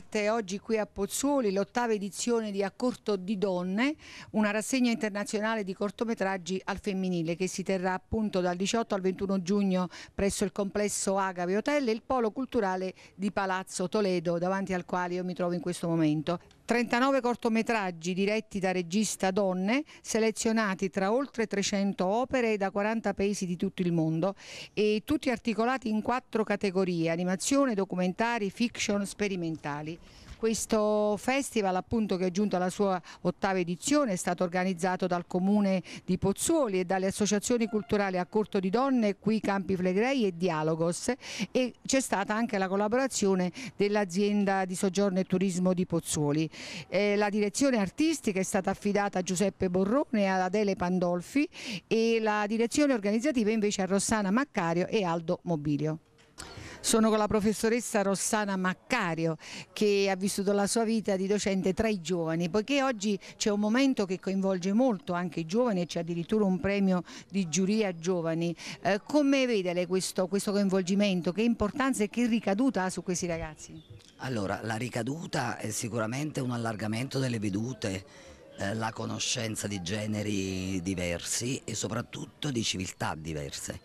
parte oggi qui a Pozzuoli l'ottava edizione di A Corto di Donne, una rassegna internazionale di cortometraggi al femminile che si terrà appunto dal 18 al 21 giugno presso il complesso Agave Hotel e il polo culturale di Palazzo Toledo davanti al quale io mi trovo in questo momento. 39 cortometraggi diretti da regista donne, selezionati tra oltre 300 opere da 40 paesi di tutto il mondo e tutti articolati in quattro categorie, animazione, documentari, fiction, sperimentali. Questo festival appunto che è giunto alla sua ottava edizione è stato organizzato dal comune di Pozzuoli e dalle associazioni culturali a Corto di Donne, qui Campi Flegrei e Dialogos e c'è stata anche la collaborazione dell'azienda di soggiorno e turismo di Pozzuoli. Eh, la direzione artistica è stata affidata a Giuseppe Borrone e ad Adele Pandolfi e la direzione organizzativa invece a Rossana Maccario e Aldo Mobilio. Sono con la professoressa Rossana Maccario che ha vissuto la sua vita di docente tra i giovani, poiché oggi c'è un momento che coinvolge molto anche i giovani, c'è addirittura un premio di giuria giovani. Eh, come vede questo, questo coinvolgimento? Che importanza e che ricaduta ha su questi ragazzi? Allora, la ricaduta è sicuramente un allargamento delle vedute, eh, la conoscenza di generi diversi e soprattutto di civiltà diverse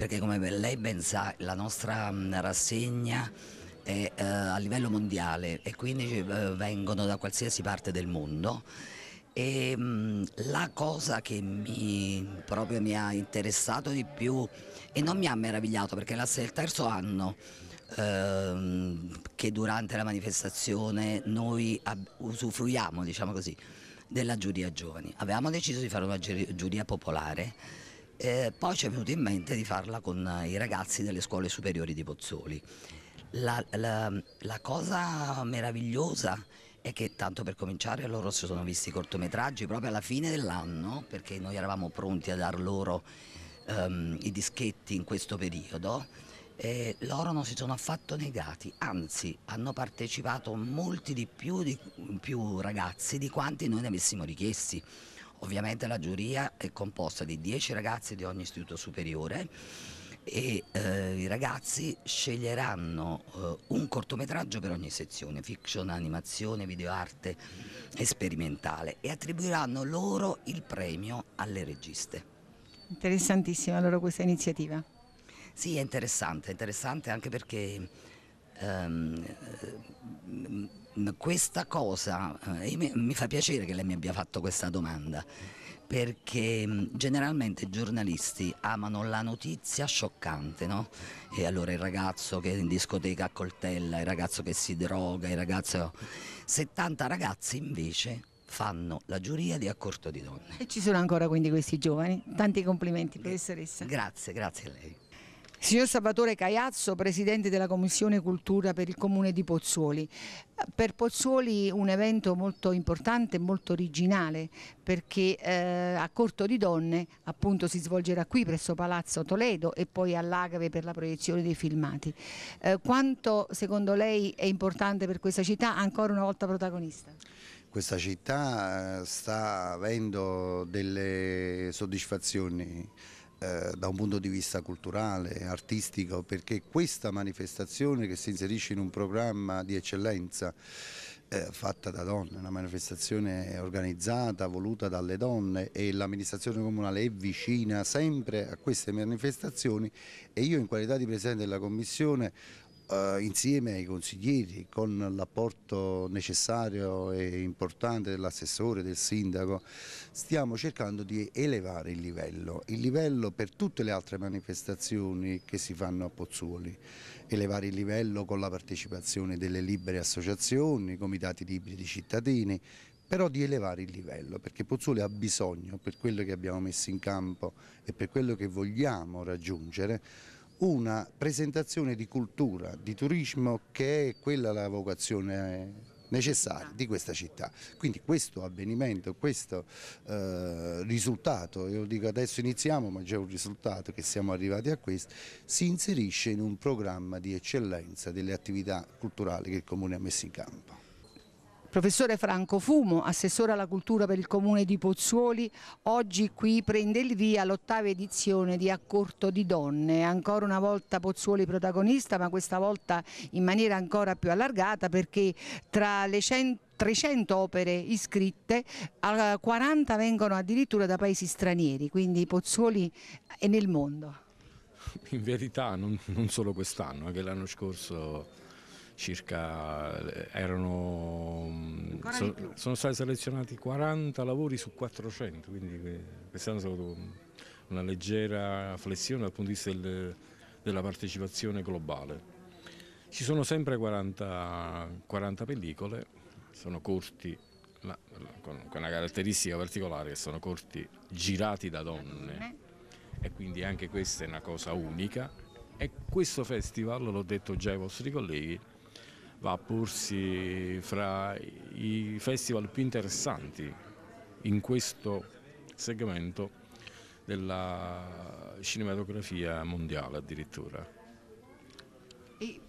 perché come lei ben sa la nostra rassegna è eh, a livello mondiale e quindi eh, vengono da qualsiasi parte del mondo. E mh, la cosa che mi, proprio mi ha interessato di più e non mi ha meravigliato perché la, è il terzo anno ehm, che durante la manifestazione noi usufruiamo, diciamo così, della giuria giovani. Avevamo deciso di fare una giuria popolare eh, poi ci è venuto in mente di farla con eh, i ragazzi delle scuole superiori di Pozzoli. La, la, la cosa meravigliosa è che tanto per cominciare loro si sono visti i cortometraggi proprio alla fine dell'anno perché noi eravamo pronti a dar loro um, i dischetti in questo periodo e loro non si sono affatto negati, anzi hanno partecipato molti di più, di più ragazzi di quanti noi ne avessimo richiesti. Ovviamente la giuria è composta di 10 ragazzi di ogni istituto superiore e eh, i ragazzi sceglieranno eh, un cortometraggio per ogni sezione, fiction, animazione, videoarte e sperimentale e attribuiranno loro il premio alle registe. Interessantissima allora questa iniziativa. Sì, è interessante, è interessante anche perché Ehm, ehm, questa cosa, eh, mi fa piacere che lei mi abbia fatto questa domanda, perché mm, generalmente i giornalisti amano la notizia scioccante, no? E allora il ragazzo che è in discoteca a coltella, il ragazzo che si droga, il ragazzo... 70 ragazzi invece fanno la giuria di Accorto di Donne. E ci sono ancora quindi questi giovani. Tanti complimenti, professoressa. Grazie, grazie a lei. Signor Salvatore Caiazzo, Presidente della Commissione Cultura per il Comune di Pozzuoli. Per Pozzuoli un evento molto importante e molto originale perché eh, a Corto di Donne appunto si svolgerà qui presso Palazzo Toledo e poi all'Agave per la proiezione dei filmati. Eh, quanto secondo lei è importante per questa città ancora una volta protagonista? Questa città eh, sta avendo delle soddisfazioni eh, da un punto di vista culturale, artistico, perché questa manifestazione che si inserisce in un programma di eccellenza eh, fatta da donne, una manifestazione organizzata, voluta dalle donne e l'amministrazione comunale è vicina sempre a queste manifestazioni e io in qualità di Presidente della Commissione eh, insieme ai consiglieri, con l'apporto necessario e importante dell'assessore, del sindaco, stiamo cercando di elevare il livello, il livello per tutte le altre manifestazioni che si fanno a Pozzuoli, elevare il livello con la partecipazione delle libere associazioni, comitati libri di cittadini, però di elevare il livello, perché Pozzuoli ha bisogno, per quello che abbiamo messo in campo e per quello che vogliamo raggiungere, una presentazione di cultura, di turismo che è quella la vocazione necessaria di questa città. Quindi questo avvenimento, questo eh, risultato, io dico adesso iniziamo ma c'è un risultato che siamo arrivati a questo, si inserisce in un programma di eccellenza delle attività culturali che il Comune ha messo in campo. Professore Franco Fumo, assessore alla cultura per il comune di Pozzuoli, oggi qui prende il via l'ottava edizione di Accorto di Donne, ancora una volta Pozzuoli protagonista ma questa volta in maniera ancora più allargata perché tra le 100 300 opere iscritte, 40 vengono addirittura da paesi stranieri, quindi Pozzuoli è nel mondo. In verità non, non solo quest'anno, anche eh, l'anno scorso circa eh, erano, mm, so, sono stati selezionati 40 lavori su 400, quindi eh, quest'anno è stata una leggera flessione dal punto di vista del, della partecipazione globale. Ci sono sempre 40, 40 pellicole, sono corti, la, con una caratteristica particolare che sono corti girati da donne e quindi anche questa è una cosa unica e questo festival, l'ho detto già ai vostri colleghi, va a porsi fra i festival più interessanti in questo segmento della cinematografia mondiale addirittura. E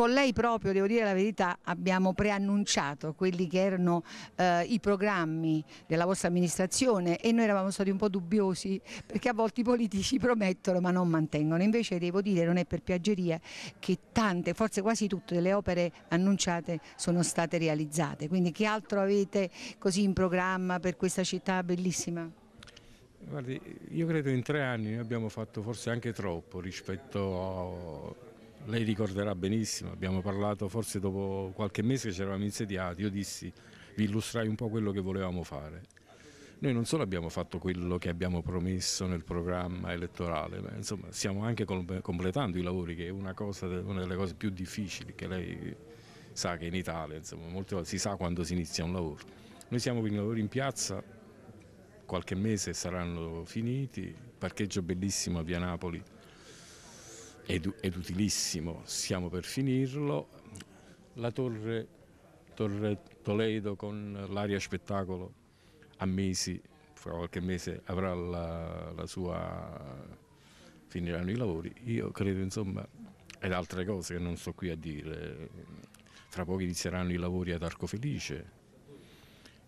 con lei proprio, devo dire la verità, abbiamo preannunciato quelli che erano eh, i programmi della vostra amministrazione e noi eravamo stati un po' dubbiosi perché a volte i politici promettono ma non mantengono. Invece devo dire, non è per piaggeria, che tante, forse quasi tutte le opere annunciate sono state realizzate. Quindi che altro avete così in programma per questa città bellissima? Guardi, io credo in tre anni noi abbiamo fatto forse anche troppo rispetto a lei ricorderà benissimo, abbiamo parlato forse dopo qualche mese che ci eravamo insediati, io dissi vi illustrai un po' quello che volevamo fare. Noi non solo abbiamo fatto quello che abbiamo promesso nel programma elettorale, ma insomma stiamo anche completando i lavori, che è una, cosa, una delle cose più difficili che lei sa che in Italia, insomma, molte volte si sa quando si inizia un lavoro. Noi siamo con i lavori in piazza, qualche mese saranno finiti, parcheggio bellissimo a Via Napoli, ed, ed utilissimo, stiamo per finirlo. La torre, torre Toledo con l'aria spettacolo a mesi, fra qualche mese avrà la, la sua, finiranno i lavori. Io credo insomma, ed altre cose che non sto qui a dire, fra poco inizieranno i lavori ad Arco Felice,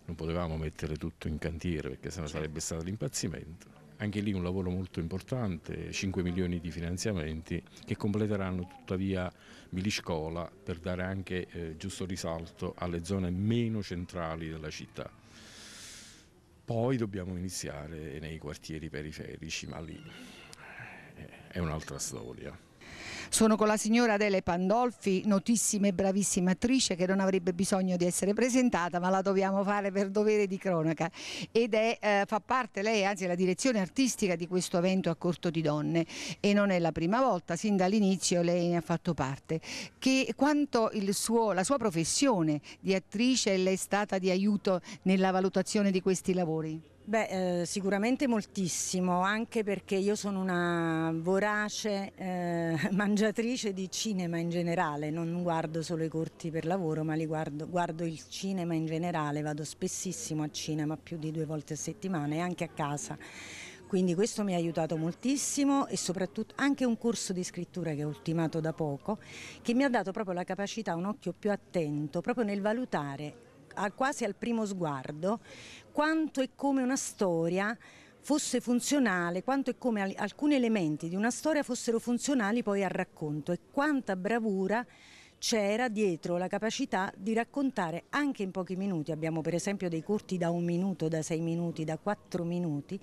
non potevamo mettere tutto in cantiere perché sennò sarebbe stato l'impazzimento anche lì un lavoro molto importante, 5 milioni di finanziamenti che completeranno tuttavia Miliscola per dare anche eh, giusto risalto alle zone meno centrali della città. Poi dobbiamo iniziare nei quartieri periferici, ma lì eh, è un'altra storia. Sono con la signora Adele Pandolfi, notissima e bravissima attrice che non avrebbe bisogno di essere presentata ma la dobbiamo fare per dovere di cronaca ed è, eh, fa parte lei, anzi la direzione artistica di questo evento a corto di donne e non è la prima volta, sin dall'inizio lei ne ha fatto parte. Che quanto suo, la sua professione di attrice le è stata di aiuto nella valutazione di questi lavori? Beh, eh, sicuramente moltissimo, anche perché io sono una vorace eh, mangiatrice di cinema in generale, non guardo solo i corti per lavoro, ma li guardo, guardo il cinema in generale, vado spessissimo a cinema più di due volte a settimana e anche a casa. Quindi questo mi ha aiutato moltissimo e soprattutto anche un corso di scrittura che ho ultimato da poco, che mi ha dato proprio la capacità, un occhio più attento, proprio nel valutare quasi al primo sguardo quanto e come una storia fosse funzionale, quanto e come alcuni elementi di una storia fossero funzionali poi al racconto e quanta bravura c'era dietro la capacità di raccontare anche in pochi minuti, abbiamo per esempio dei corti da un minuto, da sei minuti, da quattro minuti,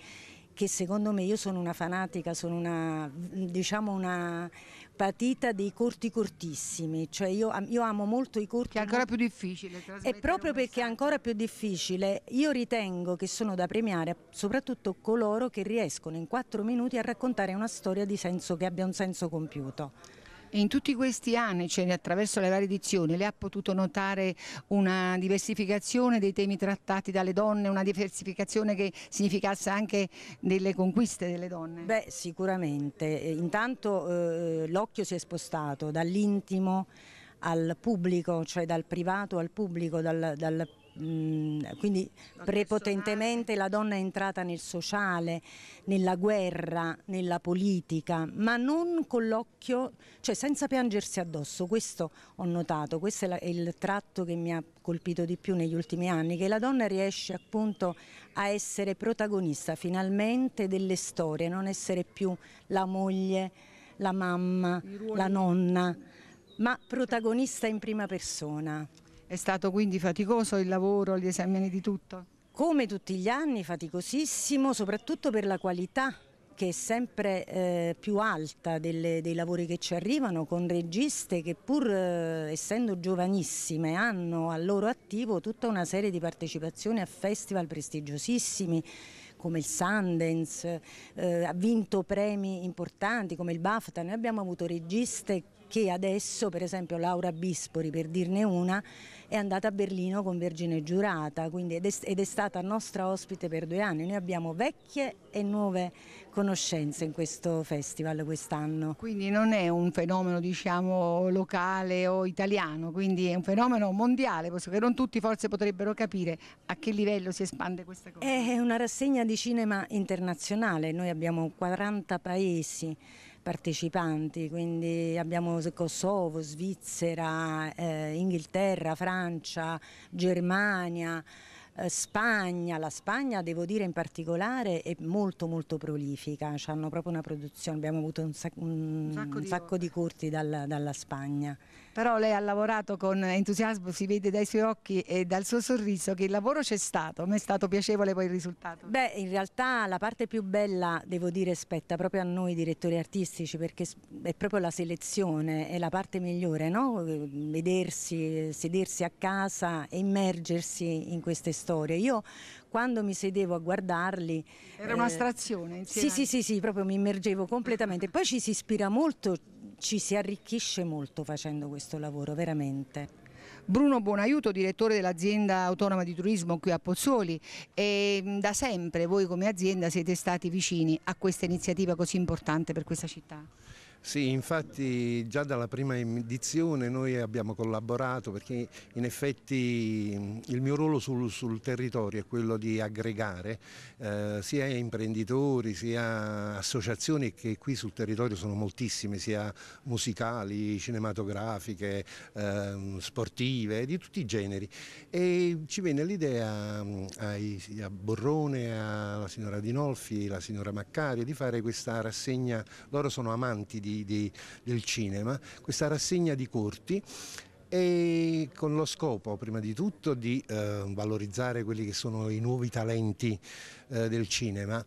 che secondo me io sono una fanatica, sono una, diciamo una patita dei corti cortissimi, cioè io, io amo molto i corti. Che è ancora più difficile. E proprio perché è ancora più difficile, io ritengo che sono da premiare soprattutto coloro che riescono in quattro minuti a raccontare una storia che abbia un senso compiuto. E in tutti questi anni, cioè attraverso le varie edizioni, lei ha potuto notare una diversificazione dei temi trattati dalle donne, una diversificazione che significasse anche delle conquiste delle donne? Beh, sicuramente. Intanto eh, l'occhio si è spostato dall'intimo al pubblico, cioè dal privato al pubblico, dal, dal Mm, quindi prepotentemente la donna è entrata nel sociale, nella guerra, nella politica, ma non con l'occhio, cioè senza piangersi addosso, questo ho notato, questo è, è il tratto che mi ha colpito di più negli ultimi anni, che la donna riesce appunto a essere protagonista finalmente delle storie, non essere più la moglie, la mamma, la nonna, ma protagonista in prima persona. È stato quindi faticoso il lavoro, gli esami di tutto? Come tutti gli anni, faticosissimo, soprattutto per la qualità che è sempre eh, più alta delle, dei lavori che ci arrivano, con registe che pur eh, essendo giovanissime hanno al loro attivo tutta una serie di partecipazioni a festival prestigiosissimi come il Sundance, eh, ha vinto premi importanti come il BAFTA, noi abbiamo avuto registe che adesso per esempio Laura Bispori, per dirne una, è andata a Berlino con Vergine Giurata quindi, ed, è, ed è stata nostra ospite per due anni. Noi abbiamo vecchie e nuove conoscenze in questo festival quest'anno. Quindi non è un fenomeno diciamo locale o italiano, quindi è un fenomeno mondiale, posso che non tutti forse potrebbero capire a che livello si espande questa cosa. È una rassegna di cinema internazionale, noi abbiamo 40 paesi partecipanti, quindi abbiamo Kosovo, Svizzera, eh, Inghilterra, Francia, Germania, eh, Spagna, la Spagna devo dire in particolare è molto molto prolifica, hanno proprio una produzione, abbiamo avuto un, sac un, un sacco, di, un sacco di curti dal, dalla Spagna però lei ha lavorato con entusiasmo, si vede dai suoi occhi e dal suo sorriso che il lavoro c'è stato, mi è stato piacevole poi il risultato. Beh, in realtà la parte più bella, devo dire, spetta proprio a noi direttori artistici perché è proprio la selezione, è la parte migliore, no? Vedersi, sedersi a casa, immergersi in queste storie. Io quando mi sedevo a guardarli... Era eh, un'astrazione? Sì, sì, sì, sì, proprio mi immergevo completamente. Poi ci si ispira molto ci si arricchisce molto facendo questo lavoro, veramente. Bruno Buonaiuto, direttore dell'azienda autonoma di turismo qui a Pozzoli. E ehm, da sempre voi come azienda siete stati vicini a questa iniziativa così importante per questa città? Sì, infatti già dalla prima edizione noi abbiamo collaborato perché in effetti il mio ruolo sul, sul territorio è quello di aggregare eh, sia imprenditori, sia associazioni che qui sul territorio sono moltissime, sia musicali, cinematografiche, eh, sportive, di tutti i generi. E ci venne l'idea a Borrone, alla signora Dinolfi, alla signora Maccari di fare questa rassegna, loro sono amanti di di, di, del cinema, questa rassegna di corti e con lo scopo prima di tutto di eh, valorizzare quelli che sono i nuovi talenti eh, del cinema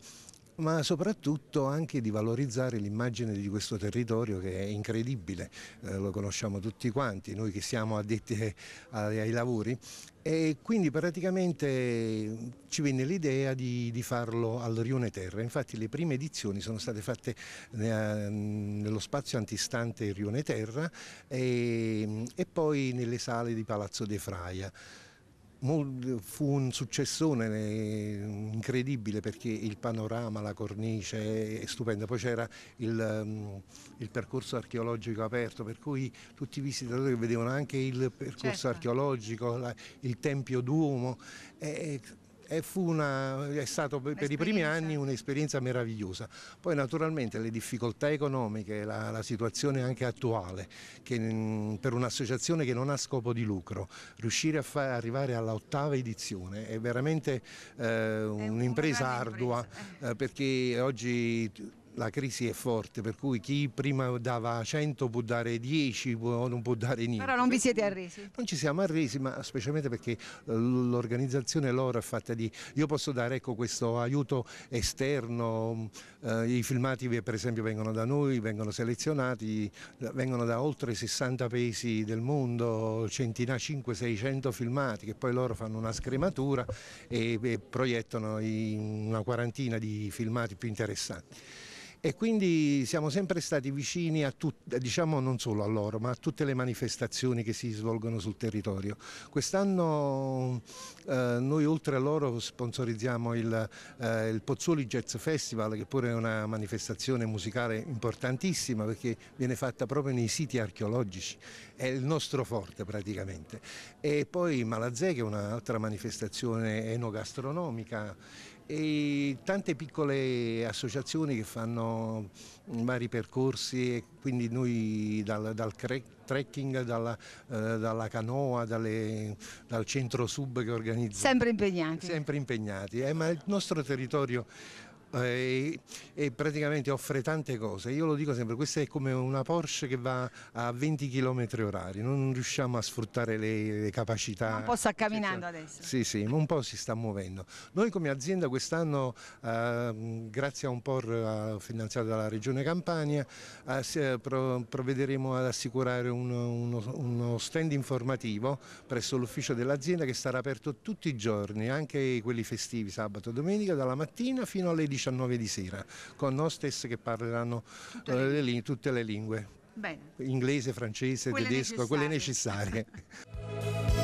ma soprattutto anche di valorizzare l'immagine di questo territorio che è incredibile, eh, lo conosciamo tutti quanti, noi che siamo addetti ai, ai lavori e quindi praticamente ci venne l'idea di, di, farlo al Rione Terra, infatti le prime edizioni sono state fatte eh, nello spazio antistante Rione Terra e, e poi nelle sale di Palazzo De Fraia fu un successone eh, incredibile perché il panorama, la cornice è stupenda, poi c'era il, mm, il, percorso archeologico aperto per cui tutti i visitatori vedevano anche il percorso certo. archeologico, il Tempio Duomo, eh, e una, è stato per i primi anni un'esperienza meravigliosa. Poi naturalmente le difficoltà economiche, la, la situazione anche attuale, che, mm, per un'associazione che non ha scopo di lucro, riuscire a far arrivare all'ottava edizione è veramente eh, un'impresa ardua eh, perché oggi la crisi è forte, per cui chi prima dava 100 può dare 10 o non può dare niente. Però non vi siete arresi? Non ci siamo arresi, ma specialmente perché eh, l'organizzazione loro è fatta di... Io posso dare ecco, questo aiuto esterno, eh, i filmati per esempio vengono da noi, vengono selezionati, eh, vengono da oltre 60 paesi del mondo, centinaia, 500-600 filmati che poi loro fanno una scrematura e, e proiettano in una quarantina di filmati più interessanti e quindi siamo sempre stati vicini a tut, diciamo non solo a loro, ma a tutte le manifestazioni che si svolgono sul territorio. Quest'anno eh, noi oltre a loro sponsorizziamo il, eh, il, Pozzuoli Jazz Festival, che pure è una manifestazione musicale importantissima perché viene fatta proprio nei siti archeologici, è il nostro forte praticamente. E poi Malazze, che è un'altra manifestazione enogastronomica e tante piccole associazioni che fanno vari percorsi e quindi noi dal, dal trekking, dalla, eh, dalla canoa, dalle, dal centro sub che organizziamo. Sempre impegnati. Sempre impegnati, eh, ma il nostro territorio eh, e praticamente offre tante cose. Io lo dico sempre, questa è come una Porsche che va a 20 km orari, non riusciamo a sfruttare le, le capacità. Ma un po' sta camminando adesso. Sì, sì, un po' si sta muovendo. Noi come azienda quest'anno, eh, grazie a un POR eh, finanziato dalla Regione Campania, eh, eh provvederemo ad assicurare un, uno, uno stand informativo presso l'ufficio dell'azienda che sarà aperto tutti i giorni, anche quelli festivi, sabato e domenica, dalla mattina fino alle 18. 19 di sera, con noi stesse che parleranno tutte le, eh, lingue, tutte le lingue. inglese, francese, quelle tedesco, necessarie. quelle necessarie.